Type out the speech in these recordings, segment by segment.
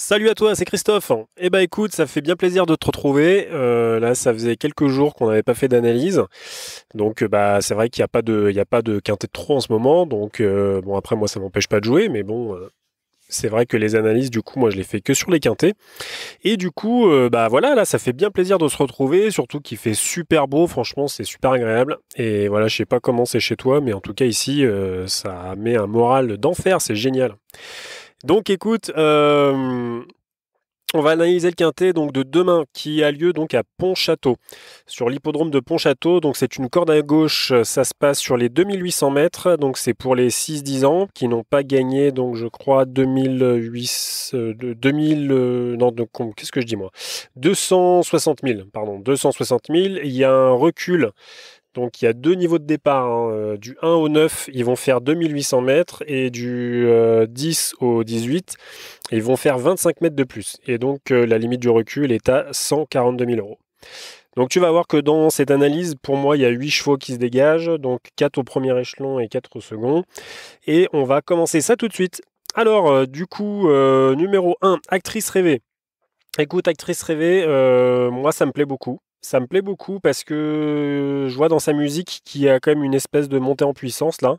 Salut à toi, c'est Christophe. Eh ben écoute, ça fait bien plaisir de te retrouver. Euh, là, ça faisait quelques jours qu'on n'avait pas fait d'analyse, donc euh, bah c'est vrai qu'il n'y a pas de, il y a pas de quintet de trop en ce moment. Donc euh, bon après moi ça m'empêche pas de jouer, mais bon. c'est vrai que les analyses, du coup, moi, je les fais que sur les quintets. Et du coup, bah voilà, là, ça fait bien plaisir de se retrouver, surtout qu'il fait super beau. Franchement, c'est super agréable. Et voilà, je sais pas comment c'est chez toi, mais en tout cas ici, ça met un moral d'enfer. C'est génial. Donc écoute, euh, on va analyser le quintet donc de demain qui a lieu donc à Pontchâteau, sur l'hippodrome de Pontchâteau. Donc c'est une corde à gauche, ça se passe sur les 2800 mètres. Donc c'est pour les 6-10 ans qui n'ont pas gagné donc je crois 2000 euh, euh, non qu'est-ce que je dis moi 260 000 pardon 260 000. Il y a un recul donc il y a deux niveaux de départ. Hein. Euh, du 1 au 9, ils vont faire 2800 mètres et du 10 euh, au 18, ils vont faire 25 mètres de plus. Et donc euh, la limite du recul est à 142 000 euros. Donc tu vas voir que dans cette analyse, pour moi, il y a 8 chevaux qui se dégagent, donc 4 au premier échelon et 4 au second. Et on va commencer ça tout de suite. Alors, du coup, numéro 1, actrice rêvée. Écoute, actrice rêvée, moi ça me plaît beaucoup ça me plaît beaucoup parce que je vois dans sa musique qu'il y a quand même une espèce de montée en puissance là.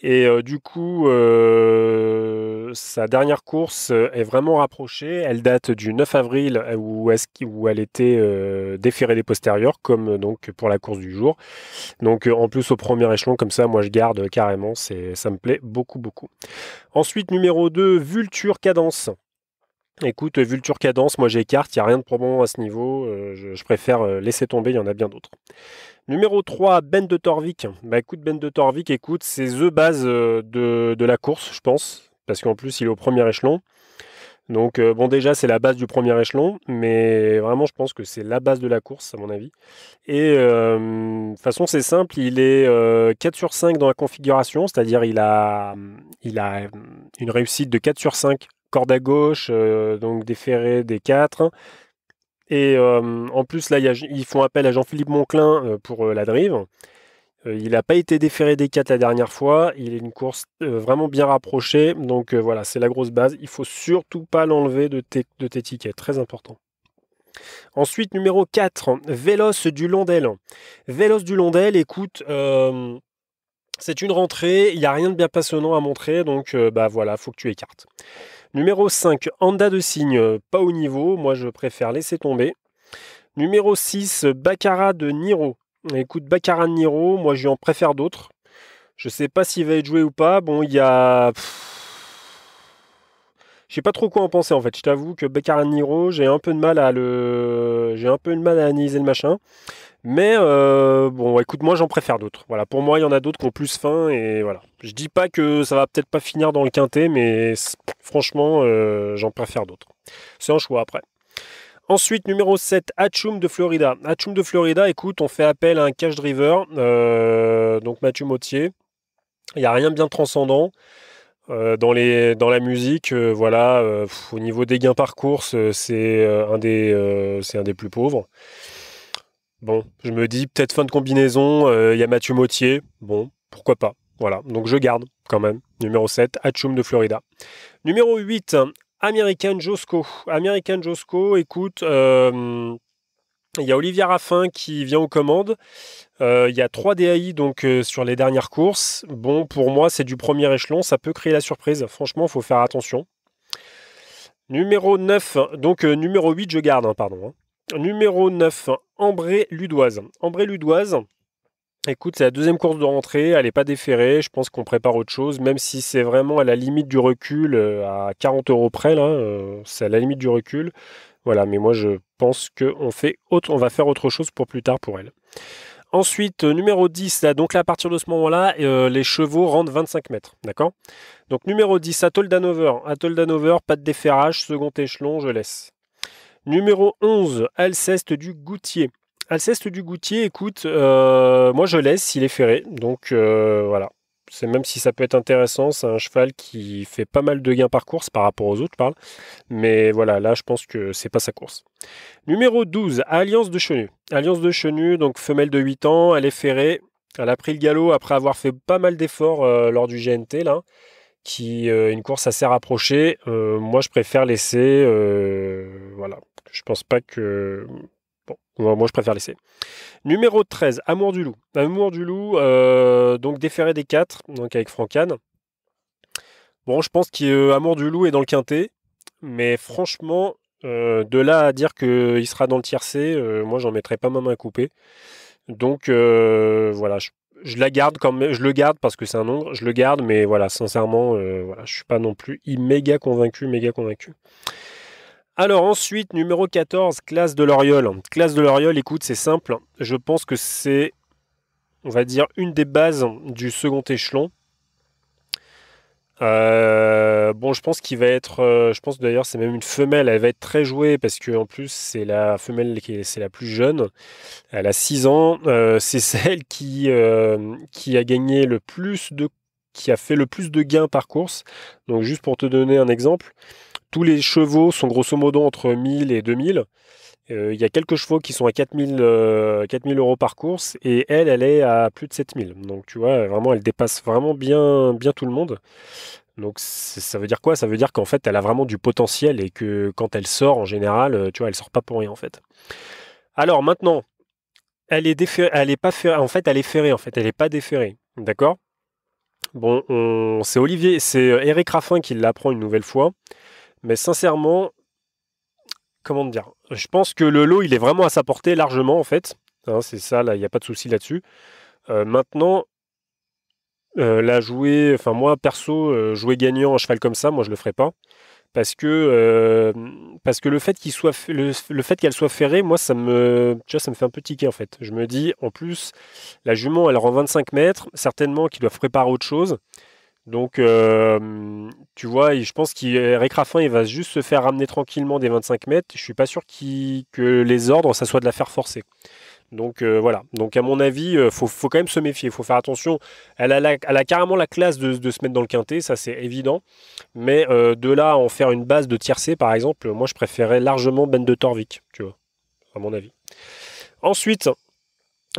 Et euh, du coup, euh, sa dernière course euh, est vraiment rapprochée. Elle date du 9 avril où, elle était déférée des postérieurs, comme donc pour la course du jour. Donc en plus au premier échelon, comme ça, moi je garde carrément. Ça me plaît beaucoup, beaucoup. Ensuite, numéro 2, Vulture Cadence. Écoute, Vulture Cadence, moi j'écarte, il n'y a rien de probant à ce niveau, euh, je, préfère euh, laisser tomber, il y en a bien d'autres. Numéro 3, Ben de Torvik. Bah, écoute, Ben de Torvik, écoute, c'est The Base euh, de, la course, je pense, parce qu'en plus il est au premier échelon. Donc bon déjà c'est la base du premier échelon, mais vraiment je pense que c'est la base de la course à mon avis. Et de toute façon c'est simple, il est 4 sur 5 dans la configuration, c'est-à-dire il a, il a une réussite de 4 sur 5 corde à gauche, euh, donc déféré des quatre. Et euh, en plus, là, ils font appel à Jean-Philippe Monclin euh, pour la drive. il n'a pas été déféré des 4 la dernière fois. Il est une course vraiment bien rapprochée. Donc voilà, c'est la grosse base. Il ne faut surtout pas l'enlever de tes, tickets. Très important. Ensuite, numéro 4, Vélos du Londel. Vélos du Londel, écoute, c'est une rentrée, il n'y a rien de bien passionnant à montrer, donc bah voilà, faut que tu écartes. Numéro 5, Anda de signe, pas au niveau, moi je préfère laisser tomber. Numéro 6, Baccara de Niro. Écoute, Baccara de Niro, moi j'en préfère d'autres. Je sais pas s'il va être joué ou pas. Bon, il y a. Je sais pas trop quoi en penser en fait. Je t'avoue que Baccara de Niro, j'ai un peu de mal à le. J'ai un peu de mal à analyser le machin. Mais euh, bon, écoute, moi j'en préfère d'autres. Voilà, pour moi, il y en a d'autres qui ont plus faim et voilà. Je dis pas que ça va peut-être pas finir dans le quintet, mais franchement, euh, j'en préfère d'autres. C'est un choix après. Ensuite, numéro 7, Hatchum de Florida. Hatchum de Florida, écoute, on fait appel à un cash driver, euh, donc Mathieu Mottier. Il n'y a rien de bien transcendant. dans, les, dans la musique, voilà, au niveau des gains par course, c'est un, un des plus pauvres. Bon, je me dis peut-être fin de combinaison, euh, il y a Mathieu Mottier. Bon, pourquoi pas. Voilà, donc je garde quand même. Numéro 7, Hatchum de Florida. Numéro 8, American Josco. American Josco, écoute, euh, il y a Olivier Raffin qui vient aux commandes. Euh, il y a 3 DAI donc, sur les dernières courses. Bon, pour moi, c'est du premier échelon. Ça peut créer la surprise. Franchement, il faut faire attention. Numéro 9, donc numéro 8, je garde, hein, pardon. Hein. Numéro 9, Ambré-Ludoise. Ambré-Ludoise, Écoute, c'est la deuxième course de rentrée, elle n'est pas déférée, je pense qu'on prépare autre chose, même si c'est vraiment à la limite du recul, euh, à 40 euros près, là, euh, c'est à la limite du recul. Voilà, mais moi je pense qu'on fait on va faire autre chose pour plus tard pour elle. Ensuite, numéro 10, là, donc là, à partir de ce moment-là, euh, les chevaux rentrent 25 mètres, d'accord Donc numéro 10, Atoll Danover. Atoll Danover, pas de déferrage, second échelon, je laisse. Numéro 11, Alceste du Goutier. Alceste du Goutier, écoute, euh, moi je laisse, il est ferré. Donc euh, voilà. C'est même si ça peut être intéressant, c'est un cheval qui fait pas mal de gains par course par rapport aux autres, parle. Mais voilà, là, je pense que c'est pas sa course. Numéro 12, Alliance de Chenu. Alliance de Chenu, donc femelle de 8 ans, elle est ferrée. Elle a pris le galop après avoir fait pas mal d'efforts euh, lors du GNT, là, qui est une course assez rapprochée. moi, je préfère laisser. voilà, je pense pas que. Bon, moi je préfère laisser. Numéro 13, Amour du loup. Amour du loup, euh, donc déféré des 4, donc avec Francane. Bon, je pense qu'Amour euh, du loup est dans le quintet, mais franchement, euh, de là à dire qu'il sera dans le tiercé, moi j'en mettrai pas ma main à couper. Donc voilà, je, la garde quand même, je le garde parce que c'est un nombre, je le garde, mais voilà, sincèrement, voilà, je suis pas non plus méga convaincu, méga convaincu. Alors ensuite, numéro 14, classe de l'Oriole. Classe de l'Oriole, écoute, c'est simple. Je pense que c'est, on va dire, une des bases du second échelon. Euh, bon, je pense qu'il va être, euh, je pense d'ailleurs, c'est même une femelle. Elle va être très jouée parce que en plus, c'est la femelle qui est, c'est la plus jeune. Elle a 6 ans. Euh, c'est celle qui, qui a gagné le plus de, qui a fait le plus de gains par course. Donc, juste pour te donner un exemple, tous les chevaux sont grosso modo entre 1000 et 2000. Euh, il y a quelques chevaux qui sont à 4000, 4000 euh, euros par course et elle, elle est à plus de 7000. Donc tu vois, vraiment, elle dépasse vraiment bien, bien tout le monde. Donc ça veut dire quoi Ça veut dire qu'en fait, elle a vraiment du potentiel et que quand elle sort, en général, euh, tu vois, elle sort pas pour rien en fait. Alors maintenant, elle est elle est pas ferrée, en fait, elle est ferrée en fait, elle n'est pas déferrée. d'accord Bon, c'est Olivier, c'est Eric Raffin qui l'apprend une nouvelle fois. Mais sincèrement, comment dire Je pense que le lot, il est vraiment à sa portée largement, en fait. Hein, c'est ça, là, il n'y a pas de souci là-dessus. Euh, maintenant, euh, la jouer, enfin moi perso, euh, jouer gagnant en cheval comme ça, moi je le ferai pas. Parce que, parce que le fait qu'il soit fait qu'elle soit ferrée, moi ça me, ça me fait un peu tiquer en fait. Je me dis, en plus, la jument elle rend 25 mètres, certainement qu'ils doivent préparer autre chose. Donc, tu vois, je pense qu'Eric Raffin, il va juste se faire ramener tranquillement des 25 mètres. Je suis pas sûr que les ordres, ça soit de la faire forcer. Donc voilà. Donc à mon avis, il faut, quand même se méfier. Il faut faire attention. Elle a, carrément la classe de, se mettre dans le quintet, ça c'est évident. Mais de là en faire une base de tiercé, par exemple, moi je préférais largement Ben de Torvik, tu vois, à mon avis. Ensuite,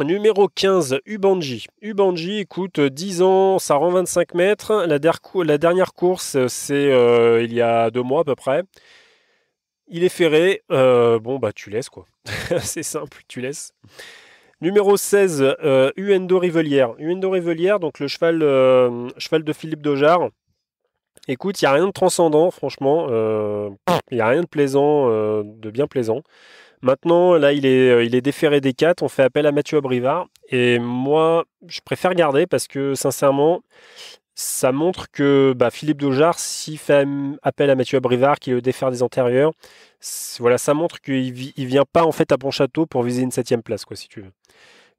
Numéro 15, Ubanji. Ubanji écoute, 10 euh, ans, ça rend 25 mètres. La, dernière course, euh, c'est euh, il y a deux mois à peu près. Il est ferré. bon, bah tu laisses quoi. c'est simple, tu laisses. Numéro 16, Uendo Rivelière. Uendo Rivelière, donc le cheval, cheval de Philippe Dojard. Écoute, il n'y a rien de transcendant, franchement. Il n'y a rien de plaisant, de bien plaisant. Maintenant, là, il est, euh, il est déféré des 4. On fait appel à Mathieu Abrivard. Et moi, je préfère garder parce que, sincèrement, ça montre que bah, Philippe Dojard, s'il fait appel à Mathieu Abrivard, qui le défère des antérieurs, voilà, ça montre qu'il ne vient pas en fait à Pontchâteau pour viser une septième place, quoi, si tu veux.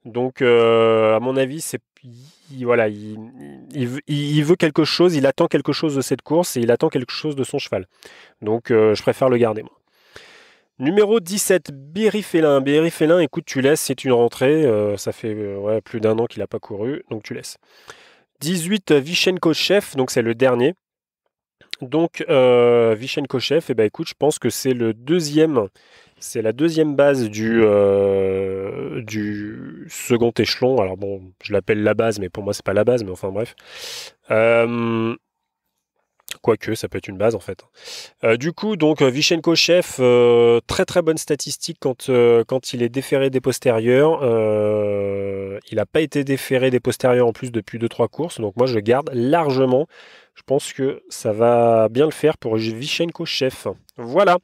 Donc, euh, à mon avis, c'est il, voilà, il, veut quelque chose, il attend quelque chose de cette course et il attend quelque chose de son cheval. Donc, euh, je préfère le garder. Moi. Numéro 17, Bérifélin. Félin, écoute, tu laisses, c'est une rentrée. Euh, ça fait euh, plus d'un an qu'il n'a pas couru, donc tu laisses. 18, Vichenko Chef, donc c'est le dernier. Donc, euh, Vichenko Chef, eh ben, écoute, je pense que c'est le deuxième. C'est la deuxième base du, euh, du second échelon. Alors bon, je l'appelle la base, mais pour moi, c'est pas la base, mais enfin bref. Quoique, ça peut être une base en fait. Euh, du coup, donc euh, Vichenko Chef, euh, très très bonne statistique quand, quand il est déféré des postérieurs. il n'a pas été déféré des postérieurs en plus depuis 2-3 courses, donc moi je garde largement. Je pense que ça va bien le faire pour Vichenko Chef. Voilà.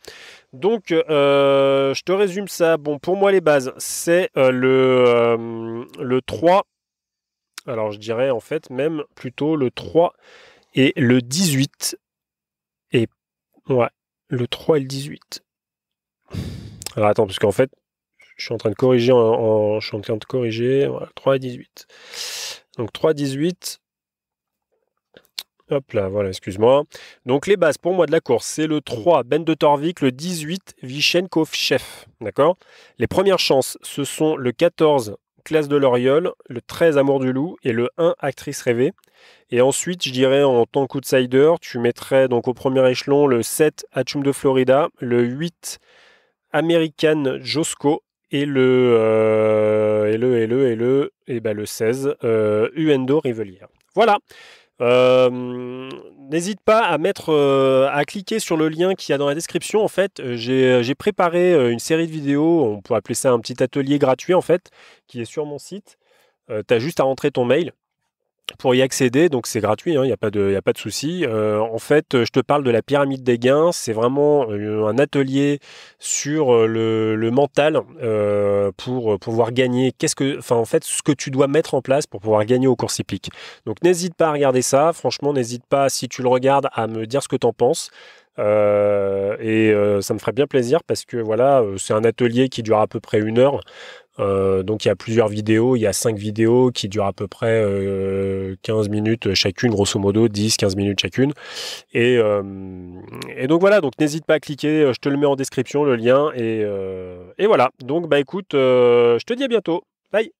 Donc, je te résume ça. Bon, pour moi, les bases, c'est le, le 3. Alors, je dirais en fait même plutôt le 3. Et le 18 et ouais, le 3 et le 18. Alors attends, parce qu'en fait, je suis en train de corriger en, je de corriger voilà, 3 et 18. Donc 3 18 Hop là, voilà, excuse-moi. Donc les bases pour moi de la course, c'est le 3, Ben de Torvik, le 18, Vichenkov Chef. D'accord Les premières chances, ce sont le 14, Classe de L'Oriole, le 13 Amour du Loup et le 1 Actrice rêvée. Et ensuite, je dirais en tant qu'outsider, tu mettrais donc au premier échelon le 7 Atum de Florida, le 8 American Josco euh, et le, et le et le et le ben le 16 euh, Uendo Rivelière. Voilà. Euh, n'hésite pas à mettre, euh, à cliquer sur le lien qui y a dans la description. En fait, euh, j'ai préparé une série de vidéos. On pourrait appeler ça un petit atelier gratuit en fait, qui est sur mon site. t'as tu as juste à rentrer ton mail pour y accéder, donc c'est gratuit, hein, il n'y a pas de, y a pas de souci. Euh, en fait, euh, je te parle de la pyramide des gains. C'est vraiment euh, un atelier sur le, mental pour pouvoir gagner. Qu'est-ce que, enfin, en fait, ce que tu dois mettre en place pour pouvoir gagner au cours hippiques. Donc, n'hésite pas à regarder ça. Franchement, n'hésite pas si tu le regardes à me dire ce que tu en penses. Euh, et euh, ça me ferait bien plaisir parce que voilà, euh, c'est un atelier qui dure à peu près une heure. donc il y a plusieurs vidéos, il y a cinq vidéos qui durent à peu près 15 minutes chacune, grosso modo 10-15 minutes chacune. Et, et, donc voilà, donc n'hésite pas à cliquer, je te le mets en description, le lien. Et, et voilà, donc bah écoute, je te dis à bientôt. Bye